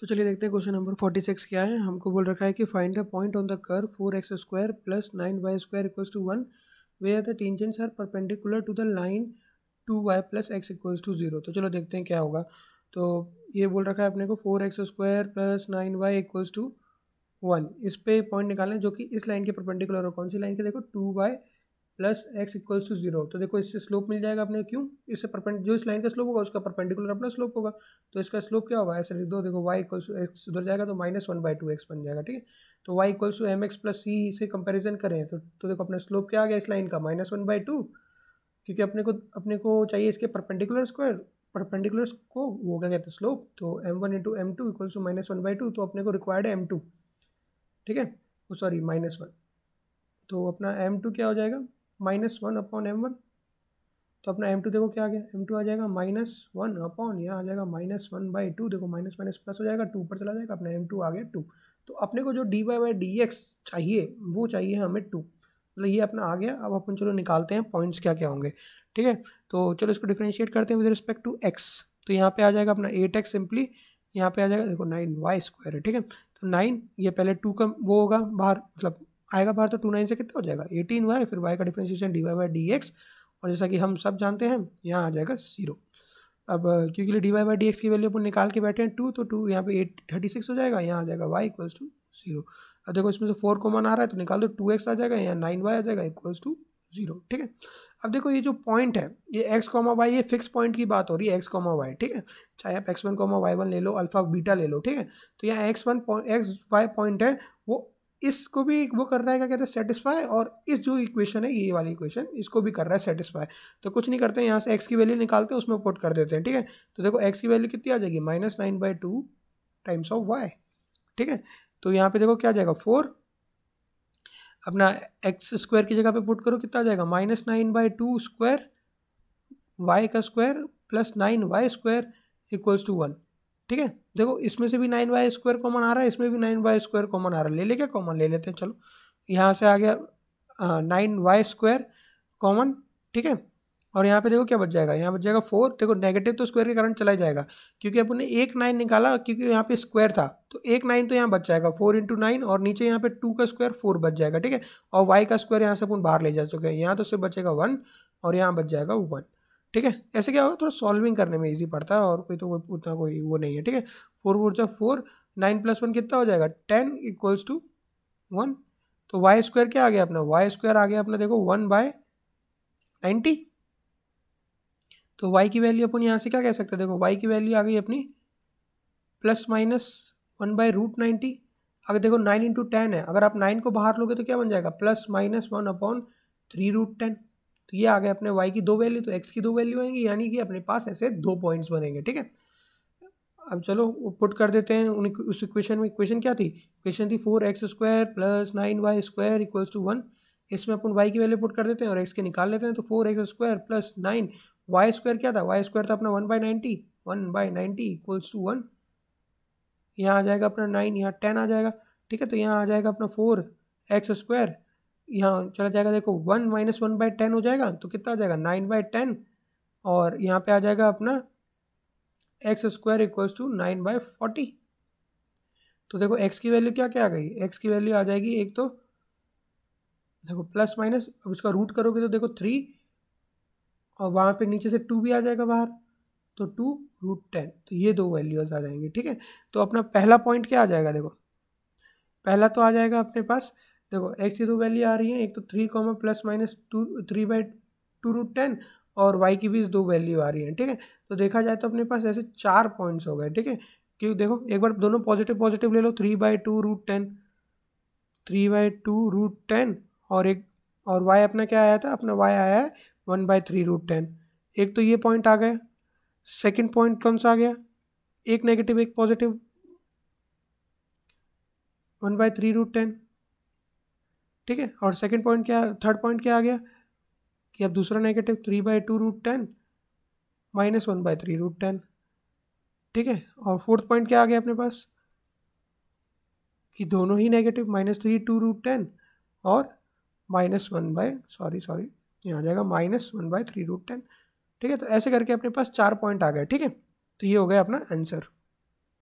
तो चलिए देखते हैं क्वेश्चन नंबर फोर्टी सिक्स क्या है हमको बोल रखा है कि find the point on the कर four x square plus nine y square equals to one are the tangents are perpendicular to the line two y plus x equals to zero तो चलो देखते हैं क्या होगा तो ये बोल रखा है अपने को four x square plus nine y equals to one इस पर पॉइंट निकालें जो कि इस लाइन के परपेंडिकुलर हो कौन सी लाइन के देखो two y plus x equals to zero तो देखो इससे स्लोप मिल जाएगा अपने क्यों इससे परपेंड जो इस लाइन का स्लोप होगा उसका परपेंडिकुलर अपना स्लोप होगा तो इसका स्लोप क्या होगा ऐसे लिख दो देखो वाई इक्वल्स टू एक्स उधर जाएगा तो minus one by two x बन जाएगा ठीक है तो y equals to m x plus c से कंपेरिजन करें तो, तो देखो अपना स्लोप क्या आ गया इस लाइन का माइनस वन बाई टू क्योंकि अपने को अपने को चाहिए इसके परपेंडिकुलर स्क्वायर परपेंडिकुलर को वो क्या कहते हैं स्लोप तो m one into m two equals to minus one by two तो अपने को रिक्वायर्ड है एम टू ठीक है सॉरी माइनस वन तो अपना एम टू क्या हो जाएगा minus one upon m one तो अपना एम टू देखो क्या आ गया एम टू आ जाएगा माइनस वन अपॉन यहाँ आ जाएगा माइनस वन बाई टू देखो माइनस माइनस प्लस हो जाएगा टू पर चला जाएगा अपना एम टू आ गया टू तो अपने को जो d y by d x चाहिए वो चाहिए हमें टू मतलब ये अपना आ गया अब अपन चलो निकालते हैं पॉइंट्स क्या क्या होंगे ठीक है तो चलो इसको डिफ्रेंशिएट करते हैं विद रिस्पेक्ट टू एक्स तो यहाँ पर आ जाएगा अपना एट एक्स सिंपली यहाँ पे आ जाएगा देखो नाइन वाई स्क्वायर है ठीक है तो नाइन ये पहले टू का वो होगा बाहर मतलब आएगा बाहर तो टू नाइन से कितना हो जाएगा एटीन वाई फिर वाई का differentiation d y by d x और जैसा कि हम सब जानते हैं यहाँ आ जाएगा जीरो अब क्योंकि d y by d x की वैल्यू अपन निकाल के बैठे हैं टू तो टू यहाँ पे एट थर्टी सिक्स हो जाएगा यहाँ आ जाएगा वाई इक्वल्स टू जीरो अब देखो इसमें से फोर कॉमन आ रहा है तो निकाल दो टू एक्स आ जाएगा यहाँ नाइन वाई आ जाएगा इक्वल्स टू जीरो ठीक है अब देखो ये जो पॉइंट है ये एक्स कॉमा वाई ये फिक्स पॉइंट की बात हो रही है एक्स कॉमा वाई ठीक है चाहे आप x one comma y one ले लो अल्फा बीटा ले लो ठीक है तो यहाँ x one x y point है वो इसको भी वो कर रहा है क्या कहते हैं सेटिस्फाई और इस जो इक्वेशन है ये वाली इक्वेशन इसको भी कर रहा है सेटिस्फाई तो कुछ नहीं करते यहाँ से एक्स की वैल्यू निकालते हैं उसमें पुट कर देते हैं ठीक है तो देखो एक्स की वैल्यू कितनी आ जाएगी minus nine by two times of y ठीक है तो यहाँ पे देखो क्या आ जाएगा फोर अपना एक्स स्क्वायर की जगह पे पुट करो कितना आ जाएगा minus nine by two square y का square plus nine y square equals to one ठीक है देखो इसमें से भी नाइन वाई स्क्वायर कॉमन आ रहा है इसमें भी नाइन वाई स्क्वायर कॉमन आ रहा है ले लेके कॉमन ले लेते हैं चलो यहाँ से आ गया नाइन वाई स्क्वायर कॉमन ठीक है और यहाँ पे देखो क्या बच जाएगा यहाँ बच जाएगा फोर देखो नेगेटिव तो स्क्वायर के कारण चला जाएगा क्योंकि अपन ने एक नाइन निकाला क्योंकि यहाँ पे स्क्वायर था तो एक नाइन तो यहाँ बच जाएगा फोर इंटू नाइन और नीचे यहाँ पे टू का स्क्वायर फोर बच जाएगा ठीक है और वाई का स्क्वायर यहाँ से अपन बाहर ले जा चुके हैं यहाँ तो सिर्फ बचेगा वन और यहाँ बच जाएगा वन ठीक है ऐसे क्या होगा थोड़ा सॉल्विंग करने में इजी पड़ता है और कोई तो कोई उतना कोई वो नहीं है ठीक है फोर फोर जब फोर नाइन प्लस वन कितना हो जाएगा टेन इक्वल्स टू वन तो वाई स्क्वायर क्या आ गया अपना वाई स्क्वायर आ गया अपना देखो वन बाय नाइन्टी तो वाई की वैल्यू अपन यहाँ से क्या कह सकते हैं देखो वाई की वैल्यू आ गई अपनी plus minus one by root ninety अगर देखो नाइन इंटू टेन है अगर आप नाइन को बाहर लोगे तो क्या बन जाएगा plus minus one upon three root ten तो ये आ गए अपने वाई की दो वैल्यू तो एक्स की दो वैल्यू आएंगी यानी कि अपने पास ऐसे दो पॉइंट्स बनेंगे ठीक है अब चलो पुट कर देते हैं उन उस इक्वेशन में इक्वेशन क्या थी इक्वेशन थी four x square plus nine y square equals to one इसमें अपन वाई की वैल्यू पुट कर देते हैं और एक्स के निकाल लेते हैं तो four x square plus nine y square क्या था वाई स्क्वायर था अपना one by ninety one by ninety equals to one यहाँ आ जाएगा अपना नाइन यहाँ टेन आ जाएगा ठीक है तो यहाँ आ जाएगा अपना फोर एक्स स्क्वायर यहाँ चला जाएगा देखो one minus one by ten हो जाएगा तो कितना आ जाएगा नाइन बाई टेन और यहाँ पे आ जाएगा अपना x square equals to nine by forty तो देखो एक्स की वैल्यू क्या क्या आ गई एक्स की वैल्यू आ जाएगी एक तो देखो प्लस माइनस अब इसका रूट करोगे तो देखो थ्री और वहाँ पे नीचे से टू भी आ जाएगा बाहर तो टू रूट टेन तो ये दो वैल्यूज आ जाएंगे ठीक है तो अपना पहला पॉइंट क्या आ जाएगा देखो पहला तो आ जाएगा अपने पास देखो एक्स की दो वैल्यू आ रही है एक तो three comma plus minus two three by two root ten और वाई की भी दो वैल्यू आ रही है ठीक है तो देखा जाए तो अपने पास ऐसे चार पॉइंट्स हो गए ठीक है क्योंकि देखो एक बार दोनों पॉजिटिव पॉजिटिव ले लो three by two root ten three by two root ten और एक और वाई अपना क्या आया था अपना वाई आया है one by three root ten एक तो ये पॉइंट आ गया सेकेंड पॉइंट कौन सा आ गया एक नेगेटिव एक positive one by three root ten ठीक है और सेकेंड पॉइंट क्या थर्ड पॉइंट क्या आ गया कि अब दूसरा negative three by two root ten minus one by three root ten ठीक है और फोर्थ पॉइंट क्या आ गया अपने पास कि दोनों ही negative minus three two root ten और minus one by sorry sorry यहाँ आ जाएगा minus one by three root ten ठीक है तो ऐसे करके अपने पास चार पॉइंट आ गए ठीक है तो ये हो गया अपना आंसर